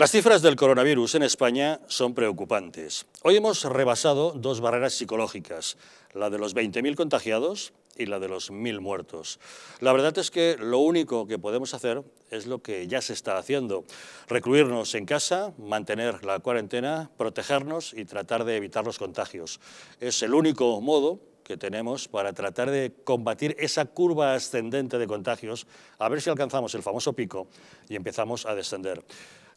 Las cifras del coronavirus en España son preocupantes. Hoy hemos rebasado dos barreras psicológicas, la de los 20.000 contagiados y la de los 1.000 muertos. La verdad es que lo único que podemos hacer es lo que ya se está haciendo, recluirnos en casa, mantener la cuarentena, protegernos y tratar de evitar los contagios. Es el único modo que tenemos para tratar de combatir esa curva ascendente de contagios, a ver si alcanzamos el famoso pico y empezamos a descender.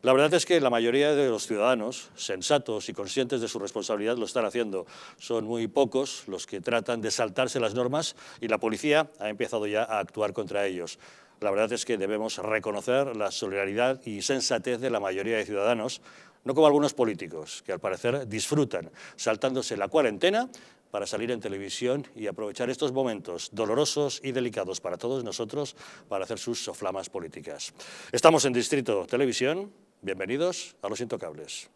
La verdad es que la mayoría de los ciudadanos, sensatos y conscientes de su responsabilidad, lo están haciendo. Son muy pocos los que tratan de saltarse las normas y la policía ha empezado ya a actuar contra ellos. La verdad es que debemos reconocer la solidaridad y sensatez de la mayoría de ciudadanos, no como algunos políticos, que al parecer disfrutan saltándose la cuarentena para salir en televisión y aprovechar estos momentos dolorosos y delicados para todos nosotros para hacer sus soflamas políticas. Estamos en Distrito Televisión, Bienvenidos a Los Intocables.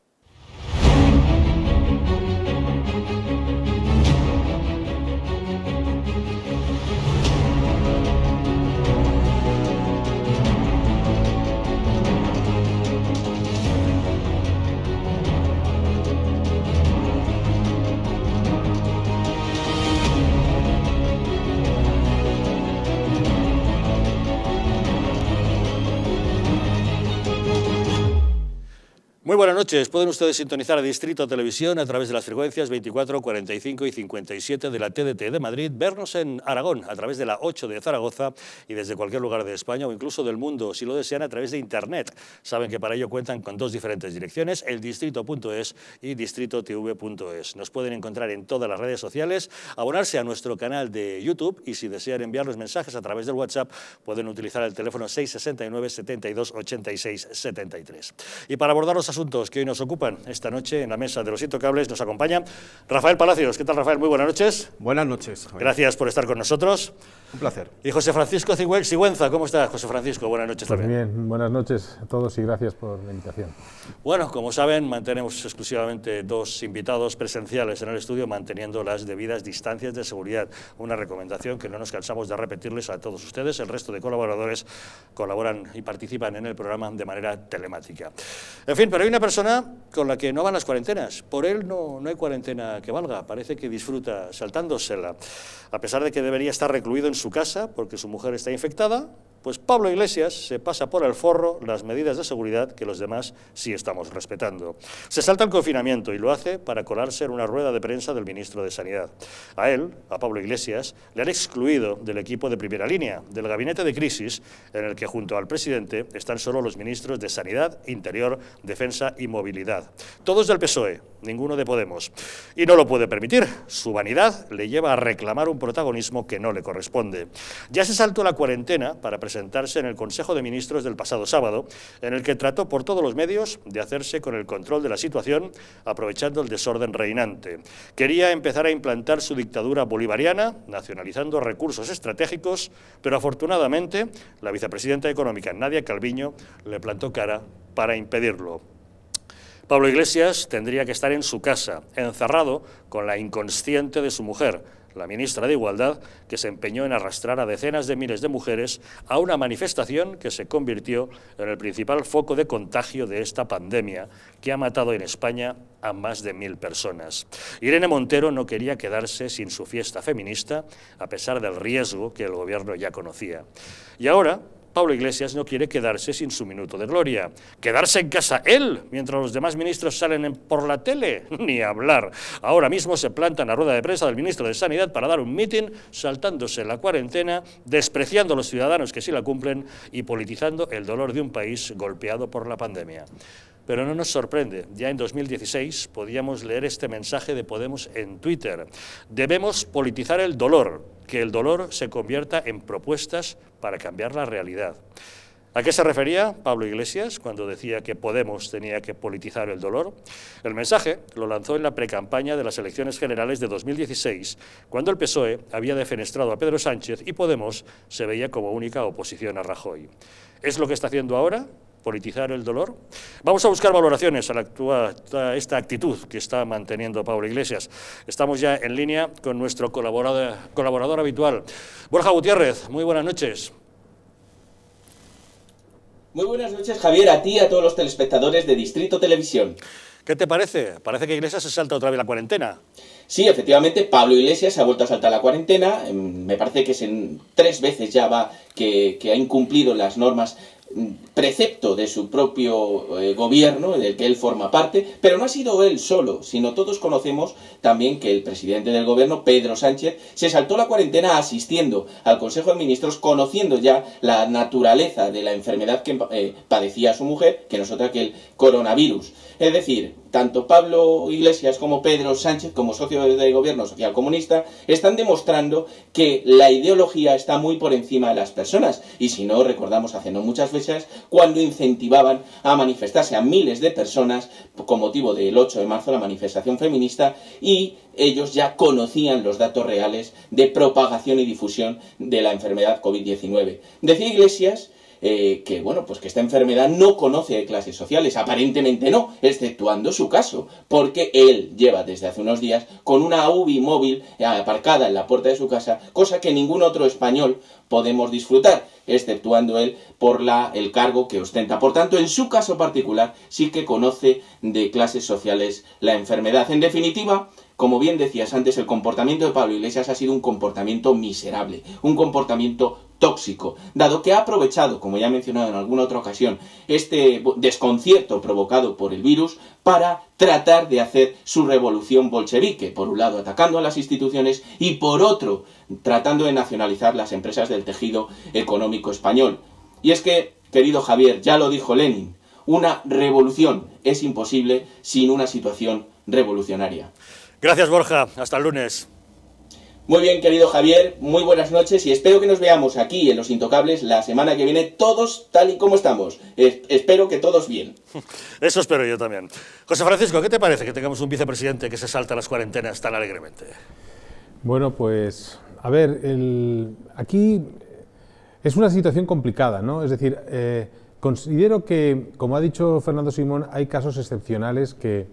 Muy buenas noches. Pueden ustedes sintonizar a Distrito Televisión a través de las frecuencias 24, 45 y 57 de la TDT de Madrid, vernos en Aragón a través de la 8 de Zaragoza y desde cualquier lugar de España o incluso del mundo, si lo desean, a través de Internet. Saben que para ello cuentan con dos diferentes direcciones, el distrito.es y distritotv.es. Nos pueden encontrar en todas las redes sociales, abonarse a nuestro canal de YouTube y si desean enviar mensajes a través del WhatsApp, pueden utilizar el teléfono 669 72 73. Y para abordarnos los asuntos que hoy nos ocupan esta noche en la mesa de los cables nos acompaña Rafael Palacios. ¿Qué tal, Rafael? Muy buenas noches. Buenas noches. Gracias por estar con nosotros. Un placer. Y José Francisco Sigüenza, ¿cómo estás, José Francisco? Buenas noches pues también. bien, buenas noches a todos y gracias por la invitación. Bueno, como saben, mantenemos exclusivamente dos invitados presenciales en el estudio, manteniendo las debidas distancias de seguridad. Una recomendación que no nos cansamos de repetirles a todos ustedes. El resto de colaboradores colaboran y participan en el programa de manera telemática. En fin, pero hay una persona con la que no van las cuarentenas. Por él no, no hay cuarentena que valga. Parece que disfruta saltándosela, a pesar de que debería estar recluido en su casa porque su mujer está infectada, pues Pablo Iglesias se pasa por el forro las medidas de seguridad que los demás sí estamos respetando. Se salta el confinamiento y lo hace para colarse en una rueda de prensa del ministro de Sanidad. A él, a Pablo Iglesias, le han excluido del equipo de primera línea, del gabinete de crisis, en el que junto al presidente están solo los ministros de Sanidad, Interior, Defensa y Movilidad. Todos del PSOE, ninguno de Podemos. Y no lo puede permitir. Su vanidad le lleva a reclamar un protagonismo que no le corresponde. Ya se saltó la cuarentena para presentarse en el Consejo de Ministros del pasado sábado, en el que trató por todos los medios de hacerse con el control de la situación, aprovechando el desorden reinante. Quería empezar a implantar su dictadura bolivariana, nacionalizando recursos estratégicos, pero afortunadamente la vicepresidenta económica Nadia Calviño le plantó cara para impedirlo. Pablo Iglesias tendría que estar en su casa, encerrado con la inconsciente de su mujer, la ministra de Igualdad, que se empeñó en arrastrar a decenas de miles de mujeres a una manifestación que se convirtió en el principal foco de contagio de esta pandemia, que ha matado en España a más de mil personas. Irene Montero no quería quedarse sin su fiesta feminista, a pesar del riesgo que el gobierno ya conocía. Y ahora, Pablo Iglesias no quiere quedarse sin su minuto de gloria. Quedarse en casa él, mientras los demás ministros salen por la tele, ni hablar. Ahora mismo se planta en la rueda de prensa del ministro de Sanidad para dar un mitin saltándose la cuarentena, despreciando a los ciudadanos que sí la cumplen y politizando el dolor de un país golpeado por la pandemia. Pero no nos sorprende, ya en 2016 podíamos leer este mensaje de Podemos en Twitter. Debemos politizar el dolor, que el dolor se convierta en propuestas para cambiar la realidad. ¿A qué se refería Pablo Iglesias cuando decía que Podemos tenía que politizar el dolor? El mensaje lo lanzó en la precampaña de las elecciones generales de 2016, cuando el PSOE había defenestrado a Pedro Sánchez y Podemos se veía como única oposición a Rajoy. ¿Es lo que está haciendo ahora? politizar el dolor. Vamos a buscar valoraciones a, la actua, esta actitud que está manteniendo Pablo Iglesias. Estamos ya en línea con nuestro colaborador, habitual, Borja Gutiérrez. Muy buenas noches. Muy buenas noches, Javier, a ti y a todos los telespectadores de Distrito Televisión. ¿Qué te parece? Parece que Iglesias se salta otra vez la cuarentena. Sí, efectivamente, Pablo Iglesias se ha vuelto a saltar la cuarentena. Em, me parece que es en tres veces ya va que ha incumplido las normas precepto de su propio eh, gobierno, del que él forma parte, pero no ha sido él solo, sino todos conocemos también que el presidente del gobierno, Pedro Sánchez, se saltó la cuarentena asistiendo al Consejo de Ministros, conociendo ya la naturaleza de la enfermedad que eh, padecía su mujer, que no es otra que el coronavirus. Es decir, tanto Pablo Iglesias como Pedro Sánchez, como socio de gobierno social comunista, están demostrando que la ideología está muy por encima de las personas. Y si no, recordamos hace no muchas fechas cuando incentivaban a manifestarse a miles de personas con motivo del 8 de marzo, la manifestación feminista, y ellos ya conocían los datos reales de propagación y difusión de la enfermedad COVID-19. Decía Iglesias eh, que, bueno, pues que esta enfermedad no conoce de clases sociales, aparentemente no, exceptuando su caso, porque él lleva desde hace unos días con una UBI móvil eh, aparcada en la puerta de su casa, cosa que ningún otro español podemos disfrutar, exceptuando él por la, el cargo que ostenta. Por tanto, en su caso particular sí que conoce de clases sociales la enfermedad. En definitiva, como bien decías antes, el comportamiento de Pablo Iglesias ha sido un comportamiento miserable, un comportamiento tóxico, dado que ha aprovechado, como ya he mencionado en alguna otra ocasión, este desconcierto provocado por el virus para tratar de hacer su revolución bolchevique, por un lado atacando a las instituciones y por otro tratando de nacionalizar las empresas del tejido económico español. Y es que, querido Javier, ya lo dijo Lenin, una revolución es imposible sin una situación revolucionaria. Gracias, Borja. Hasta el lunes. Muy bien, querido Javier, muy buenas noches y espero que nos veamos aquí en Los Intocables la semana que viene, todos tal y como estamos. espero que todos bien. Eso espero yo también. José Francisco, ¿qué te parece que tengamos un vicepresidente que se salta las cuarentenas tan alegremente? Bueno, pues, a ver, aquí es una situación complicada, ¿no? Es decir, eh, considero que, como ha dicho Fernando Simón, hay casos excepcionales que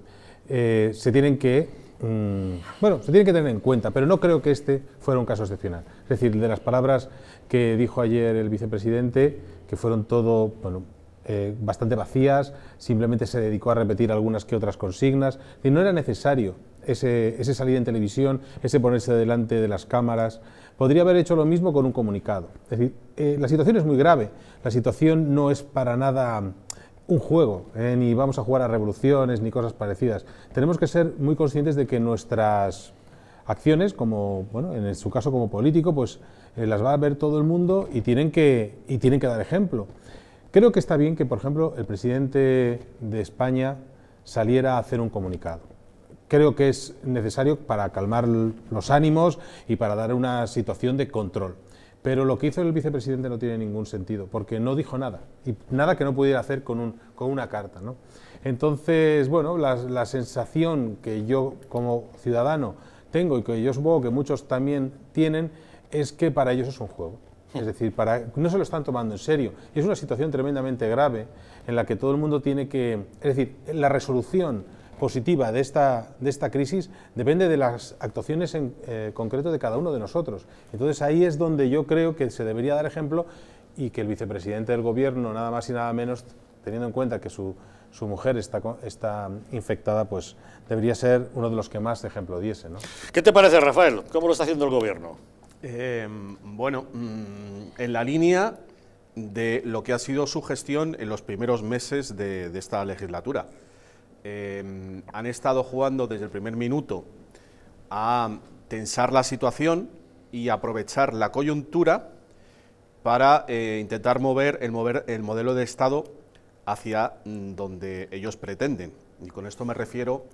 eh, se tienen que Mm. bueno, se tiene que tener en cuenta, pero no creo que este fuera un caso excepcional. Es decir, de las palabras que dijo ayer el vicepresidente, que fueron todo, bueno, eh, bastante vacías, simplemente se dedicó a repetir algunas que otras consignas, y no era necesario ese, salir en televisión, ese ponerse delante de las cámaras. Podría haber hecho lo mismo con un comunicado. Es decir, eh, la situación es muy grave, la situación no es para nada un juego, ¿eh? ni vamos a jugar a revoluciones ni cosas parecidas. Tenemos que ser muy conscientes de que nuestras acciones, como bueno, en su caso como político, pues eh, las va a ver todo el mundo y tienen que y tienen que dar ejemplo. Creo que está bien que, por ejemplo, el presidente de España saliera a hacer un comunicado. Creo que es necesario para calmar los ánimos y para dar una situación de control. Pero lo que hizo el vicepresidente no tiene ningún sentido, porque no dijo nada, y nada que no pudiera hacer con, un, con una carta. ¿no? Entonces, bueno, la, sensación que yo como ciudadano tengo y que yo supongo que muchos también tienen es que para ellos es un juego. Es decir, para, no se lo están tomando en serio. Y es una situación tremendamente grave en la que todo el mundo tiene que... Es decir, la resolución positiva de esta, de esta crisis depende de las actuaciones en eh, concreto de cada uno de nosotros. Entonces ahí es donde yo creo que se debería dar ejemplo y que el vicepresidente del Gobierno, nada más y nada menos, teniendo en cuenta que su, mujer está, infectada, pues debería ser uno de los que más ejemplo diese. ¿no? ¿Qué te parece, Rafael? ¿Cómo lo está haciendo el Gobierno? Eh, bueno, mm, en la línea de lo que ha sido su gestión en los primeros meses de esta legislatura. Em, han estado jugando desde el primer minuto a tensar la situación y aprovechar la coyuntura para eh, intentar mover el, mover el modelo de Estado hacia mm, donde ellos pretenden. Y con esto me refiero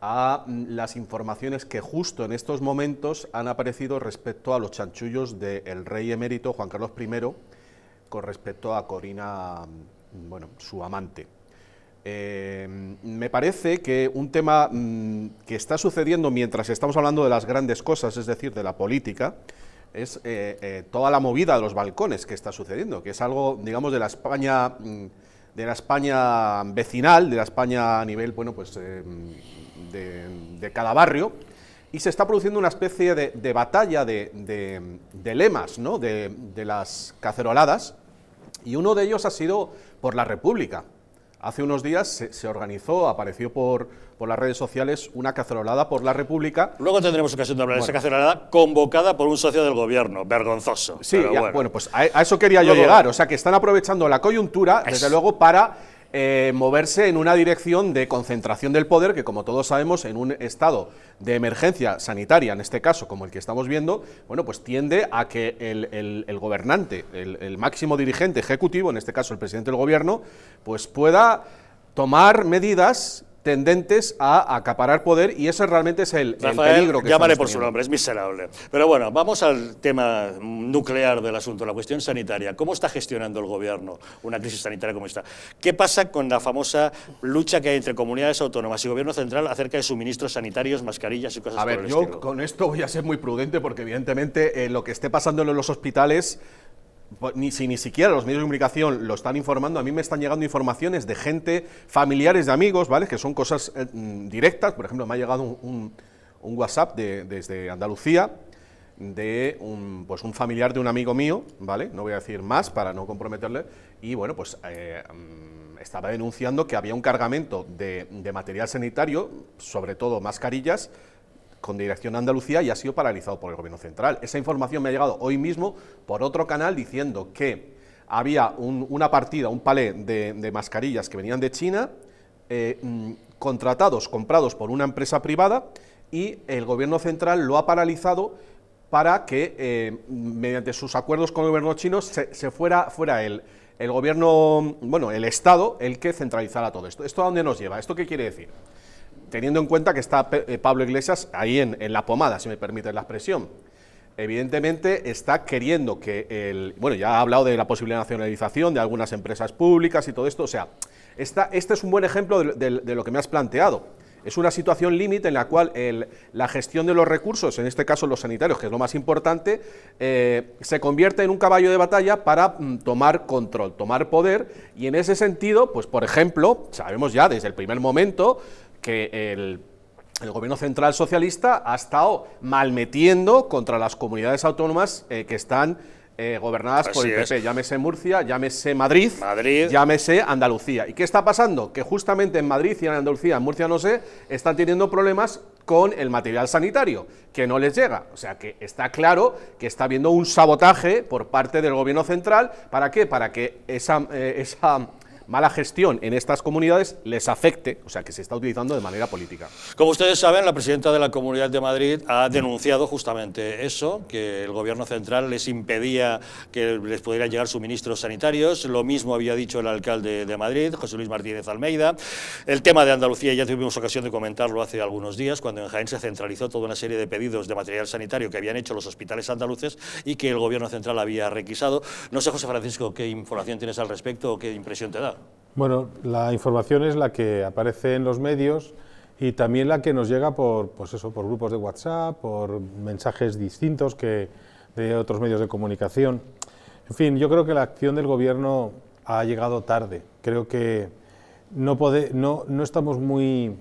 a mm, las informaciones que justo en estos momentos han aparecido respecto a los chanchullos del rey emérito Juan Carlos I con respecto a Corina, mm, bueno, su amante. Em, me parece que un tema mm, que está sucediendo mientras estamos hablando de las grandes cosas, es decir, de la política, es eh, eh, toda la movida de los balcones que está sucediendo, que es algo, digamos, de la España, mm, de la España vecinal, de la España a nivel, bueno, pues eh, mm, de, cada barrio, y se está produciendo una especie de, batalla de, de, lemas, ¿no? de las caceroladas, y uno de ellos ha sido por la República. Hace unos días se, organizó, apareció por, las redes sociales una cacerolada por la República. Luego tendremos ocasión de hablar de esa cacerolada convocada por un socio del gobierno, vergonzoso. Sí, bueno. pues a, eso quería yo llegar, o sea que están aprovechando la coyuntura, desde luego, para eh, moverse en una dirección de concentración del poder que, como todos sabemos, en un estado de emergencia sanitaria, en este caso como el que estamos viendo, bueno, pues tiende a que el, el, gobernante, el, máximo dirigente ejecutivo, en este caso el presidente del gobierno, pues pueda tomar medidas tendentes a acaparar poder y ese realmente es el, Rafael, el peligro que llámale por su nombre, es miserable. Pero bueno, vamos al tema nuclear del asunto, la cuestión sanitaria. ¿Cómo está gestionando el gobierno una crisis sanitaria como esta? ¿Qué pasa con la famosa lucha que hay entre comunidades autónomas y gobierno central acerca de suministros sanitarios, mascarillas y cosas A ver, yo con esto voy a ser muy prudente porque evidentemente eh, lo que esté pasando en los hospitales pues si ni siquiera los medios de comunicación lo están informando, a mí me están llegando informaciones de gente, familiares de amigos, ¿vale? Que son cosas eh, mm, directas. Por ejemplo, me ha llegado un, WhatsApp desde Andalucía de pues un, familiar de un amigo mío, ¿vale? No voy a decir más para no comprometerle. Y bueno, pues eh, mm, estaba denunciando que había un cargamento de material sanitario, sobre todo mascarillas, con dirección a Andalucía y ha sido paralizado por el Gobierno Central. Esa información me ha llegado hoy mismo por otro canal diciendo que había una partida, un palé de, mascarillas que venían de China, eh, mm, contratados, comprados por una empresa privada, y el Gobierno Central lo ha paralizado para que, eh, mediante sus acuerdos con el gobierno chino, se, fuera, fuera el, el gobierno, mm, bueno, el Estado, el que centralizara todo esto. ¿Esto a dónde nos lleva? ¿Esto qué quiere decir? teniendo en cuenta que está eh, Pablo Iglesias ahí en, la pomada, si me permite la expresión. Evidentemente está queriendo que el... Bueno, ya ha hablado de la posible nacionalización de algunas empresas públicas y todo esto. O sea, este es un buen ejemplo de, lo que me has planteado. Es una situación límite en la cual la gestión de los recursos, en este caso los sanitarios, que es lo más importante, eh, se convierte en un caballo de batalla para mm, tomar control, tomar poder. Y en ese sentido, pues por ejemplo, sabemos ya desde el primer momento que el gobierno central socialista ha estado malmetiendo contra las comunidades autónomas eh, que están eh, gobernadas por el PP. Llámese Murcia, llámese Madrid, llámese Andalucía. ¿Y qué está pasando? Que justamente en Madrid y en Andalucía, en Murcia no sé, están teniendo problemas con el material sanitario, que no les llega. O sea que está claro que está habiendo un sabotaje por parte del gobierno central. ¿Para qué? Para que esa, eh, esa mala gestión en estas comunidades les afecte, o sea, que se está utilizando de manera política. Como ustedes saben, la presidenta de la Comunidad de Madrid ha denunciado justamente eso, que el gobierno central les impedía que les pudieran llegar suministros sanitarios, lo mismo había dicho el alcalde de Madrid, José Luis Martínez Almeida. El tema de Andalucía ya tuvimos ocasión de comentarlo hace algunos días, cuando en Jaén se centralizó toda una serie de pedidos de material sanitario que habían hecho los hospitales andaluces y que el gobierno central había requisado. No sé, José Francisco, qué información tienes al respecto o qué impresión te da. Bueno, la información es la que aparece en los medios y también la que nos llega por, pues eso, por grupos de WhatsApp, por mensajes distintos que de otros medios de comunicación. En fin, yo creo que la acción del Gobierno ha llegado tarde. Creo que no, estamos muy,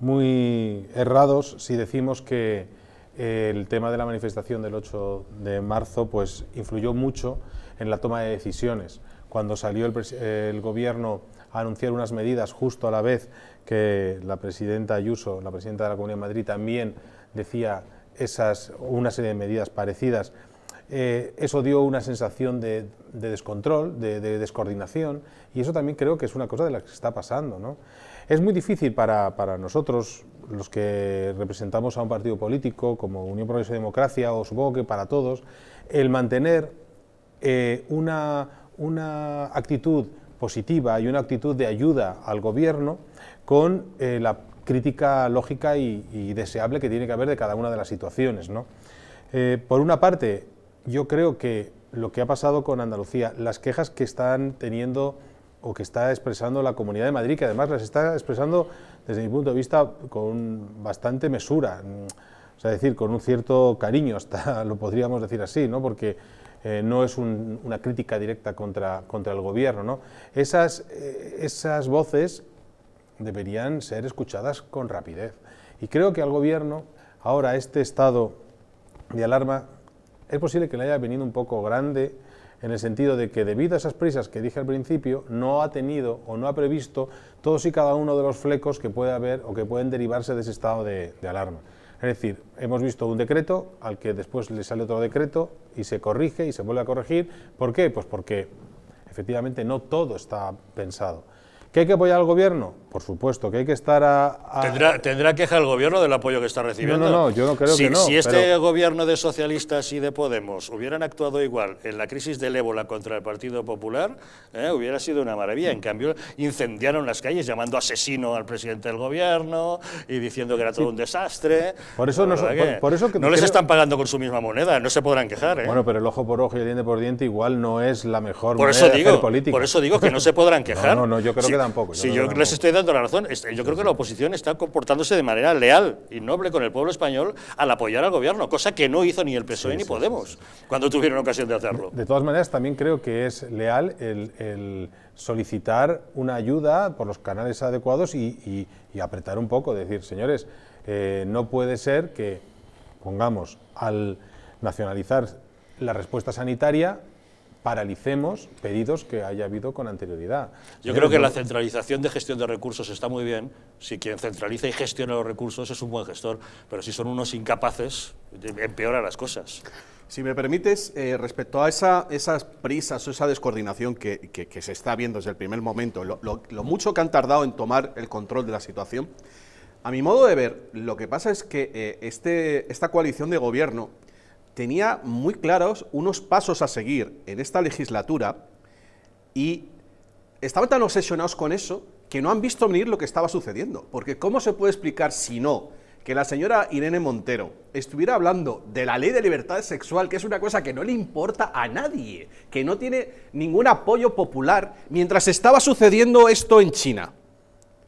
muy errados si decimos que eh, el tema de la manifestación del 8 de marzo pues, influyó mucho en la toma de decisiones cuando salió el, gobierno a anunciar unas medidas justo a la vez que la presidenta Ayuso, la presidenta de la Comunidad de Madrid, también decía esas, una serie de medidas parecidas, eh, eso dio una sensación de, descontrol, de, descoordinación, y eso también creo que es una cosa de la que se está pasando. Es muy difícil para, nosotros, los que representamos a un partido político como Unión Progreso y Democracia, o supongo que para todos, el mantener eh, una una actitud positiva y una actitud de ayuda al gobierno con eh, la crítica lógica y, deseable que tiene que haber de cada una de las situaciones. ¿no? Eh, por una parte, yo creo que lo que ha pasado con Andalucía, las quejas que están teniendo o que está expresando la Comunidad de Madrid, que además las está expresando desde mi punto de vista con bastante mesura, mm, es decir, con un cierto cariño, hasta lo podríamos decir así, ¿no? porque eh, no es una crítica directa contra, el gobierno. Eh, esas, voces deberían ser escuchadas con rapidez. Y creo que al gobierno, ahora este estado de alarma, es posible que le haya venido un poco grande en el sentido de que debido a esas prisas que dije al principio, no ha tenido o no ha previsto todos y cada uno de los flecos que puede haber o que pueden derivarse de ese estado de alarma. Es decir, hemos visto un decreto al que después le sale otro decreto y se corrige y se vuelve a corregir. ¿Por qué? Pues porque efectivamente no todo está pensado. ¿Qué hay que apoyar al gobierno? por supuesto, que hay que estar a... ¿Tendrá, queja el gobierno del apoyo que está recibiendo? No, no, no yo no creo que no. Si este gobierno de socialistas y de Podemos hubieran actuado igual en la crisis del ébola contra el Partido Popular, eh, hubiera sido una maravilla. En cambio, incendiaron las calles llamando asesino al presidente del gobierno y diciendo que era todo un desastre. Por eso, no, por, eso que no les están pagando con su misma moneda, no se podrán quejar. ¿eh? Bueno, pero el ojo por ojo y el diente por diente igual no es la mejor por manera eso digo, de hacer política. Por eso digo que no se podrán quejar. no, no, yo creo que tampoco. si yo les estoy dando yo creo que la oposición está comportándose de manera leal y noble con el pueblo español al apoyar al gobierno, cosa que no hizo ni el PSOE ni Podemos cuando tuvieron ocasión de hacerlo. De todas maneras, también creo que es leal el, solicitar una ayuda por los canales adecuados y, apretar un poco, decir, señores, eh, no puede ser que, pongamos, al nacionalizar la respuesta sanitaria, paralicemos pedidos que haya habido con anterioridad. Yo creo que la centralización de gestión de recursos está muy bien, si quien centraliza y gestiona los recursos es un buen gestor, pero si son unos incapaces, eh, empeora las cosas. Si me permites, eh, respecto a esa, esas prisas o esa descoordinación que, se está viendo desde el primer momento, lo, mucho que han tardado en tomar el control de la situación, a mi modo de ver, lo que pasa es que eh, este, esta coalición de gobierno tenía muy claros unos pasos a seguir en esta legislatura y estaban tan obsesionados con eso que no han visto venir lo que estaba sucediendo. Porque ¿cómo se puede explicar si no que la señora Irene Montero estuviera hablando de la ley de libertad sexual, que es una cosa que no le importa a nadie, que no tiene ningún apoyo popular, mientras estaba sucediendo esto en China?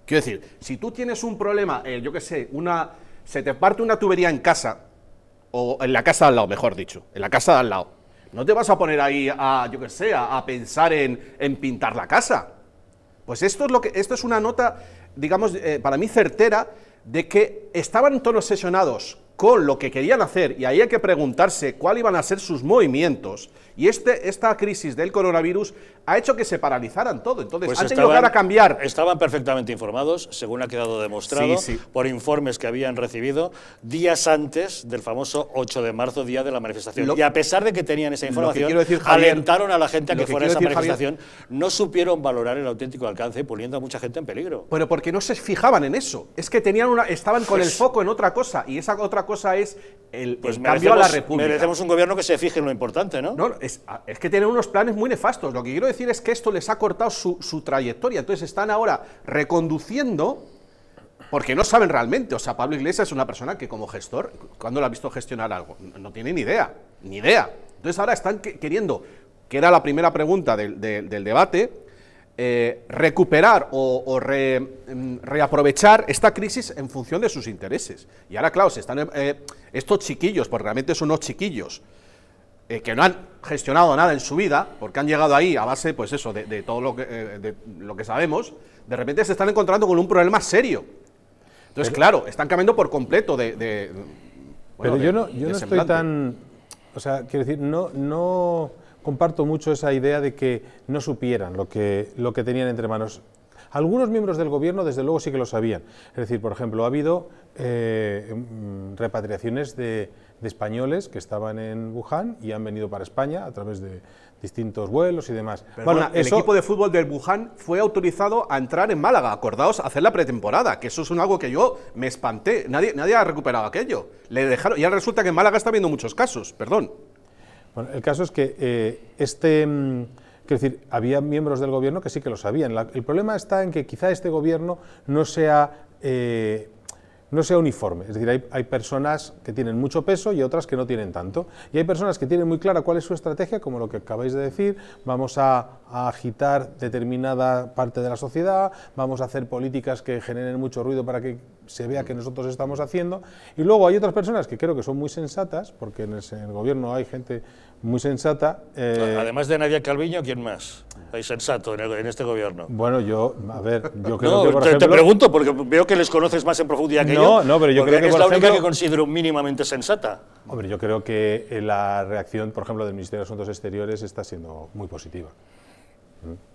Quiero decir, si tú tienes un problema, eh, yo qué sé, una, se te parte una tubería en casa, o en la casa de al lado, mejor dicho. En la casa de al lado. No te vas a poner ahí a, yo que sé, a, pensar en, en, pintar la casa. Pues esto es, lo que, esto es una nota, digamos, eh, para mí certera, de que estaban todos sesionados con lo que querían hacer, y ahí hay que preguntarse cuáles iban a ser sus movimientos, y este, esta crisis del coronavirus ha hecho que se paralizaran todo. Entonces, pues han estaban, a cambiar. Estaban perfectamente informados, según ha quedado demostrado, por informes que habían recibido días antes del famoso 8 de marzo, día de la manifestación. y a pesar de que tenían esa información, alentaron a la gente a que, fuera a esa manifestación, no supieron valorar el auténtico alcance, poniendo a mucha gente en peligro. Pero porque no se fijaban en eso. Es que tenían una, estaban con pues el foco en otra cosa, y esa otra cosa es el, pues cambio a la República. Merecemos un gobierno que se fije en lo importante, ¿no? No, es, que tienen unos planes muy nefastos. Lo que quiero decir es que esto les ha cortado su, trayectoria. Entonces están ahora reconduciendo porque no saben realmente. O sea, Pablo Iglesias es una persona que como gestor, cuando lo ha visto gestionar algo? No tiene ni idea, ni idea. Entonces ahora están queriendo, que era la primera pregunta del, del debate, eh, recuperar o, mm, reaprovechar esta crisis en función de sus intereses. Y ahora, claro, están eh, estos chiquillos, porque realmente son unos chiquillos, eh, que no han gestionado nada en su vida, porque han llegado ahí a base, pues eso, de, todo lo que, lo que sabemos, de repente se están encontrando con un problema serio. Entonces, claro, están cambiando por completo de... pero yo no, yo no estoy tan... O sea, quiero decir, no... no comparto mucho esa idea de que no supieran lo que, lo que tenían entre manos. Algunos miembros del gobierno, desde luego, sí que lo sabían. Es decir, por ejemplo, ha habido eh, em, repatriaciones de, españoles que estaban en Wuhan y han venido para España a través de distintos vuelos y demás. bueno, el equipo de fútbol del Wuhan fue autorizado a entrar en Málaga, acordaos, a hacer la pretemporada, que eso es un algo que yo me espanté. Nadie, nadie ha recuperado aquello. Le dejaron, ya resulta que en Málaga está habiendo muchos casos, perdón. Bueno, el caso es que eh, este... Mm, decir, había miembros del gobierno que sí que lo sabían. el problema está en que quizá este gobierno no sea, eh, no sea uniforme. Es decir, hay, personas que tienen mucho peso y otras que no tienen tanto. Y hay personas que tienen muy clara cuál es su estrategia, como lo que acabáis de decir. Vamos a, agitar determinada parte de la sociedad, vamos a hacer políticas que generen mucho ruido para que se vea que nosotros estamos haciendo. Y luego hay otras personas que creo que son muy sensatas, porque en el gobierno hay gente muy sensata. Eh, Además de Nadia Calviño, ¿quién más? Hay sensato en, este gobierno. Bueno, yo, a ver, yo creo que por te, te, pregunto porque veo que les conoces más en profundidad que yo. No, no, pero yo creo que es la única que considero mínimamente sensata. Hombre, yo creo que la reacción, por ejemplo, del Ministerio de Asuntos Exteriores está siendo muy positiva.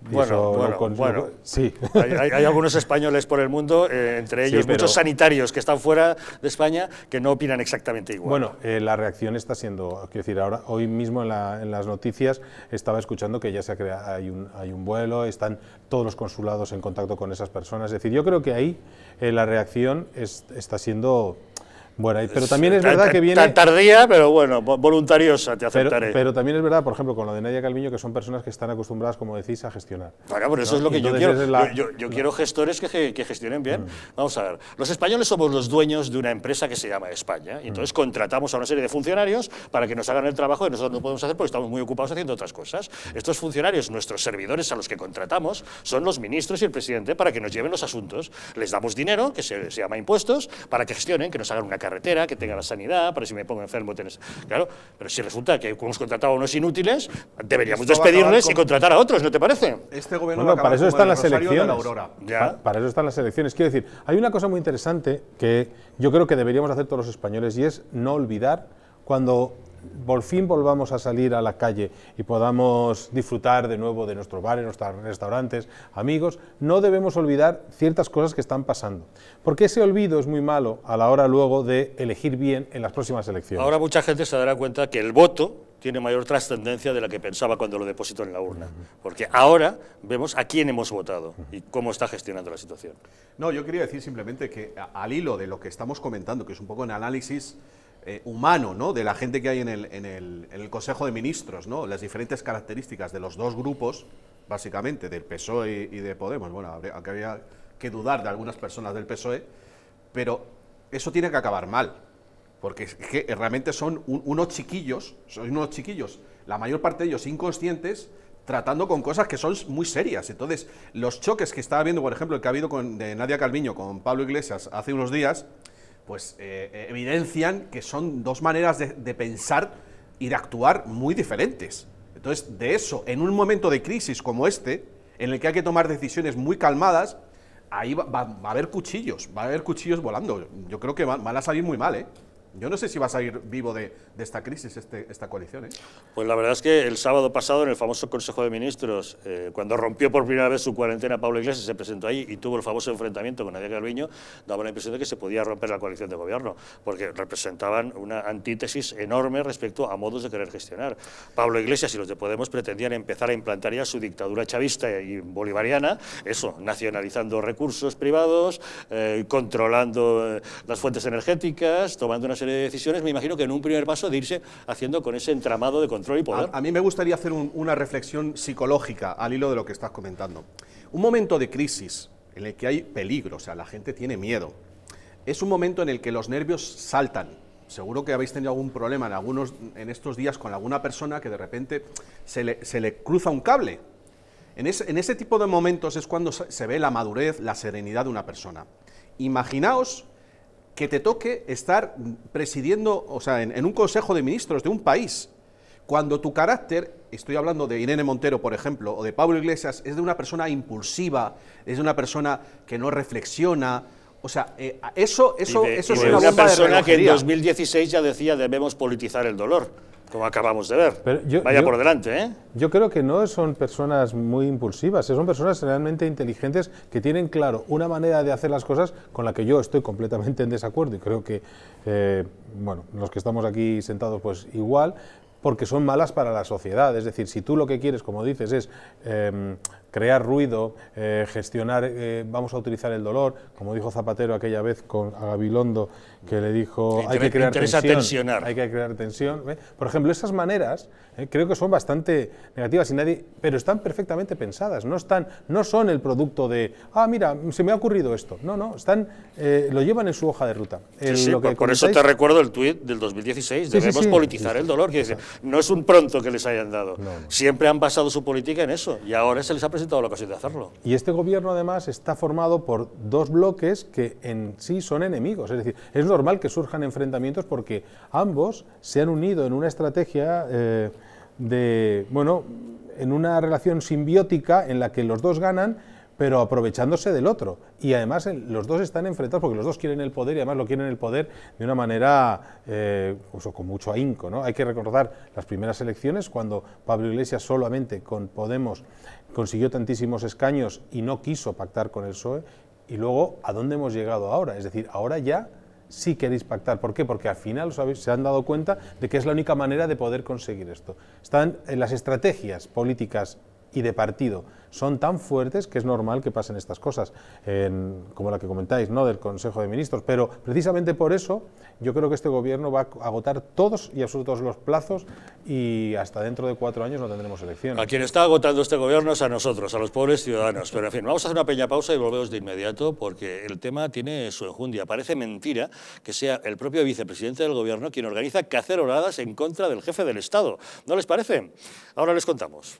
Bueno, bueno, Sí. Hay, algunos españoles por el mundo, eh, entre ellos muchos sanitarios que están fuera de España, que no opinan exactamente igual. Bueno, eh, la reacción está siendo, quiero decir, ahora hoy mismo en, las noticias estaba escuchando que ya se ha creado, hay un, hay un vuelo, están todos los consulados en contacto con esas personas. Es decir, yo creo que ahí eh, la reacción está siendo bueno, pero también es verdad que viene... Tan tardía, pero bueno, voluntariosa, te aceptaré. Pero, pero, también es verdad, por ejemplo, con lo de Nadia Calviño, que son personas que están acostumbradas, como decís, a gestionar. Claro, pero eso es lo que yo quiero. Yo, quiero gestores que, que gestionen bien. Mm. Vamos a ver, los españoles somos los dueños de una empresa que se llama España, y entonces mm. contratamos a una serie de funcionarios para que nos hagan el trabajo que nosotros no podemos hacer porque estamos muy ocupados haciendo otras cosas. Mm. Estos funcionarios, nuestros servidores a los que contratamos, son los ministros y el presidente para que nos lleven los asuntos. Les damos dinero, que se, se llama impuestos, para que gestionen, que nos hagan una carrera carretera, que tenga la sanidad, para si me pongo enfermo. tienes Claro, pero si resulta que hemos contratado a unos inútiles, deberíamos despedirles y contratar a otros, ¿no te parece? Este gobierno para eso están las elecciones. La Aurora. para, eso están las elecciones. Quiero decir, hay una cosa muy interesante que yo creo que deberíamos hacer todos los españoles y es no olvidar cuando por fin volvamos a salir a la calle y podamos disfrutar de nuevo de nuestros bares, nuestros restaurantes, amigos, no debemos olvidar ciertas cosas que están pasando. Porque ese olvido es muy malo a la hora luego de elegir bien en las próximas elecciones. Ahora mucha gente se dará cuenta que el voto tiene mayor trascendencia de la que pensaba cuando lo depositó en la urna. Porque ahora vemos a quién hemos votado y cómo está gestionando la situación. No, yo quería decir simplemente que al hilo de lo que estamos comentando, que es un poco en análisis eh, humano ¿no? de la gente que hay en el, en, el, Consejo de Ministros, ¿no? las diferentes características de los dos grupos, básicamente, del PSOE y, de Podemos. Bueno, aunque había que dudar de algunas personas del PSOE, pero eso tiene que acabar mal, porque realmente son unos chiquillos, son unos chiquillos, la mayor parte de ellos inconscientes, tratando con cosas que son muy serias. Entonces, los choques que estaba habiendo, por ejemplo, el que ha habido con, de Nadia Calviño con Pablo Iglesias hace unos días, pues eh, eh, evidencian que son dos maneras de, pensar y de actuar muy diferentes. Entonces, de eso, en un momento de crisis como este, en el que hay que tomar decisiones muy calmadas, ahí va, a haber cuchillos, va a haber cuchillos volando. Yo creo que van, van a salir muy mal, ¿eh? Yo no sé si va a salir vivo de, esta crisis este, esta coalición. ¿eh? Pues la verdad es que el sábado pasado, en el famoso Consejo de Ministros, eh, cuando rompió por primera vez su cuarentena Pablo Iglesias, se presentó ahí y tuvo el famoso enfrentamiento con Nadia Calviño, daba la impresión de que se podía romper la coalición de gobierno, porque representaban una antítesis enorme respecto a modos de querer gestionar. Pablo Iglesias y los de Podemos pretendían empezar a implantar ya su dictadura chavista y bolivariana, eso, nacionalizando recursos privados, eh, controlando las fuentes energéticas, tomando unas de decisiones, me imagino que en un primer paso de irse haciendo con ese entramado de control y poder. A, mí me gustaría hacer una reflexión psicológica al hilo de lo que estás comentando. Un momento de crisis en el que hay peligro, o sea, la gente tiene miedo. Es un momento en el que los nervios saltan, seguro que habéis tenido algún problema en algunos en estos días con alguna persona que de repente se le, cruza un cable. En, en, ese tipo de momentos es cuando se ve la madurez, la serenidad de una persona. Imaginaos que te toque estar presidiendo, o sea, en, un consejo de ministros de un país, cuando tu carácter, estoy hablando de Irene Montero, por ejemplo, o de Pablo Iglesias, es de una persona impulsiva, es de una persona que no reflexiona. O sea, eh, eso, eso, eso es una, persona que en 2016 ya decía debemos politizar el dolor como acabamos de ver. Vaya por delante, ¿eh? Yo creo que no son personas muy impulsivas, eh, son personas realmente inteligentes que tienen claro una manera de hacer las cosas con la que yo estoy completamente en desacuerdo y creo que, eh, bueno, los que estamos aquí sentados pues igual, porque son malas para la sociedad. Es decir, si tú lo que quieres, como dices, es em, crear ruido, eh, gestionar, eh, vamos a utilizar el dolor, como dijo Zapatero aquella vez con a Gabilondo, que le dijo, hay que crear tensión, hay que crear tensión. Por ejemplo, esas maneras eh, creo que son bastante negativas y nadie, pero están perfectamente pensadas, no están, no son el producto de, ah, mira, se me ha ocurrido esto. No, no, están, lo llevan en su hoja de ruta. por, eso te recuerdo el tuit del 2016, debemos politizar el dolor, que no es un pronto que les hayan dado. Siempre han basado su política en eso y ahora se les ha presentado toda la ocasión de hacerlo. Y este gobierno, además, está formado por dos bloques que en sí son enemigos. Es decir, es normal que surjan enfrentamientos porque ambos se han unido en una estrategia eh, de, bueno, en una relación simbiótica en la que los dos ganan, pero aprovechándose del otro. Y además los dos están enfrentados porque los dos quieren el poder y además lo quieren el poder de una manera eh, pues, con mucho ahínco. ¿no? Hay que recordar las primeras elecciones cuando Pablo Iglesias solamente con Podemos consiguió tantísimos escaños y no quiso pactar con el PSOE, y luego a dónde hemos llegado ahora. Es decir, ahora ya sí queréis pactar. ¿Por qué? Porque al final se han dado cuenta de que es la única manera de poder conseguir esto. Están en las estrategias políticas y de partido son tan fuertes que es normal que pasen estas cosas, como la que comentáis, ¿no? del Consejo de Ministros. Pero precisamente por eso yo creo que este gobierno va a agotar todos y absolutos los plazos y hasta dentro de cuatro años no tendremos elecciones. A quien está agotando este gobierno es a nosotros, a los pobres ciudadanos. Pero en fin, vamos a hacer una pequeña pausa y volvemos de inmediato porque el tema tiene su enjundia. Parece mentira que sea el propio vicepresidente del gobierno quien organiza caceroladas en contra del jefe del Estado. ¿No les parece? Ahora les contamos.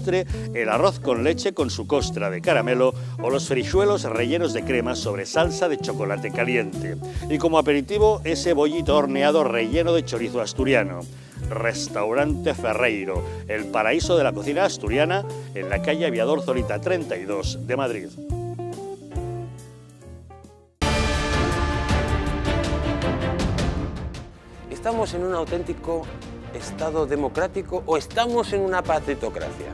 el arroz con leche con su costra de caramelo o los frijuelos rellenos de crema sobre salsa de chocolate caliente. Y como aperitivo, ese bollito horneado relleno de chorizo asturiano. Restaurante Ferreiro, el paraíso de la cocina asturiana en la calle Aviador Zolita 32 de Madrid. ¿Estamos en un auténtico Estado democrático o estamos en una patritocracia?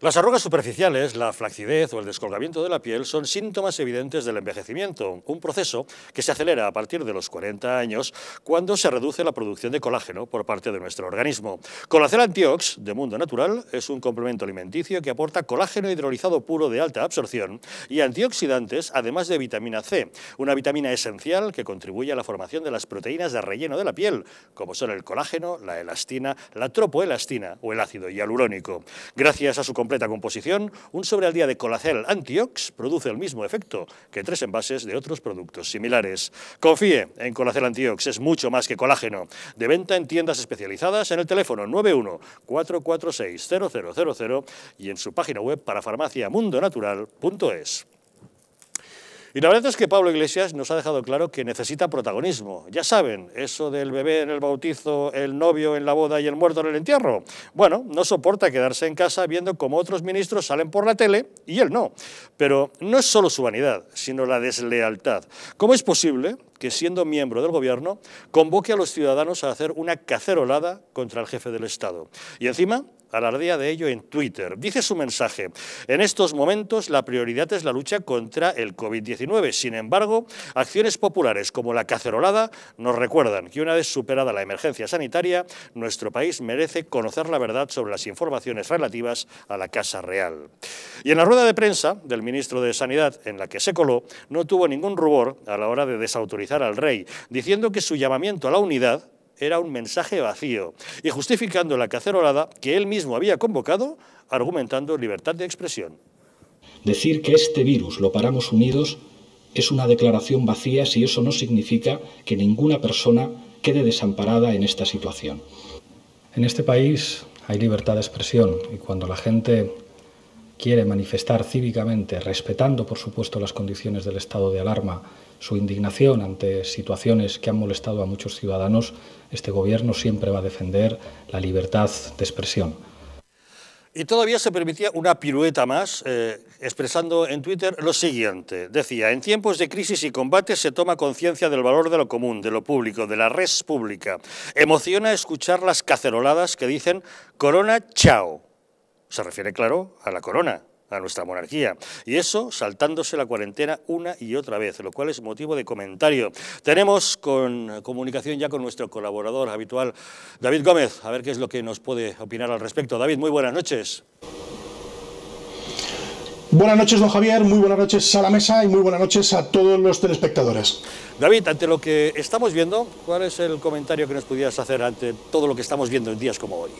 Las arrugas superficiales, la flacidez o el descolgamiento de la piel son síntomas evidentes del envejecimiento, un proceso que se acelera a partir de los 40 años cuando se reduce la producción de colágeno por parte de nuestro organismo. Colacel Antiox, de Mundo Natural, es un complemento alimenticio que aporta colágeno hidrolizado puro de alta absorción y antioxidantes, además de vitamina C, una vitamina esencial que contribuye a la formación de las proteínas de relleno de la piel, como son el colágeno, la elastina, la tropoelastina o el ácido hialurónico. Gracias a su completa composición, un sobre al día de Colacel Antiox produce el mismo efecto que tres envases de otros productos similares. Confíe en Colacel Antiox, es mucho más que colágeno. De venta en tiendas especializadas en el teléfono 91 446 0000 y en su página web para farmaciamundonatural.es. Y la verdad es que Pablo Iglesias nos ha dejado claro que necesita protagonismo. Ya saben, eso del bebé en el bautizo, el novio en la boda y el muerto en el entierro. Bueno, no soporta quedarse en casa viendo cómo otros ministros salen por la tele y él no. Pero no es solo su vanidad, sino la deslealtad. ¿Cómo es posible que siendo miembro del gobierno convoque a los ciudadanos a hacer una cacerolada contra el jefe del Estado. Y encima alardea de ello en Twitter. Dice su mensaje, en estos momentos la prioridad es la lucha contra el COVID-19. Sin embargo, acciones populares como la cacerolada nos recuerdan que una vez superada la emergencia sanitaria, nuestro país merece conocer la verdad sobre las informaciones relativas a la Casa Real. Y en la rueda de prensa del ministro de Sanidad, en la que se coló, no tuvo ningún rubor a la hora de desautorizar al rey, diciendo que su llamamiento a la unidad era un mensaje vacío y justificando la cacerolada que él mismo había convocado, argumentando libertad de expresión. Decir que este virus lo paramos unidos es una declaración vacía si eso no significa que ninguna persona quede desamparada en esta situación. En este país hay libertad de expresión y cuando la gente quiere manifestar cívicamente, respetando por supuesto las condiciones del estado de alarma su indignación ante situaciones que han molestado a muchos ciudadanos, este gobierno siempre va a defender la libertad de expresión. Y todavía se permitía una pirueta más, eh, expresando en Twitter lo siguiente. Decía, en tiempos de crisis y combate se toma conciencia del valor de lo común, de lo público, de la res pública. Emociona escuchar las caceroladas que dicen, corona, chao. Se refiere, claro, a la corona, a nuestra monarquía. Y eso saltándose la cuarentena una y otra vez, lo cual es motivo de comentario. Tenemos con comunicación ya con nuestro colaborador habitual, David Gómez, a ver qué es lo que nos puede opinar al respecto. David, muy buenas noches. Buenas noches, don Javier, muy buenas noches a la mesa y muy buenas noches a todos los telespectadores. David, ante lo que estamos viendo, ¿cuál es el comentario que nos pudieras hacer ante todo lo que estamos viendo en días como hoy?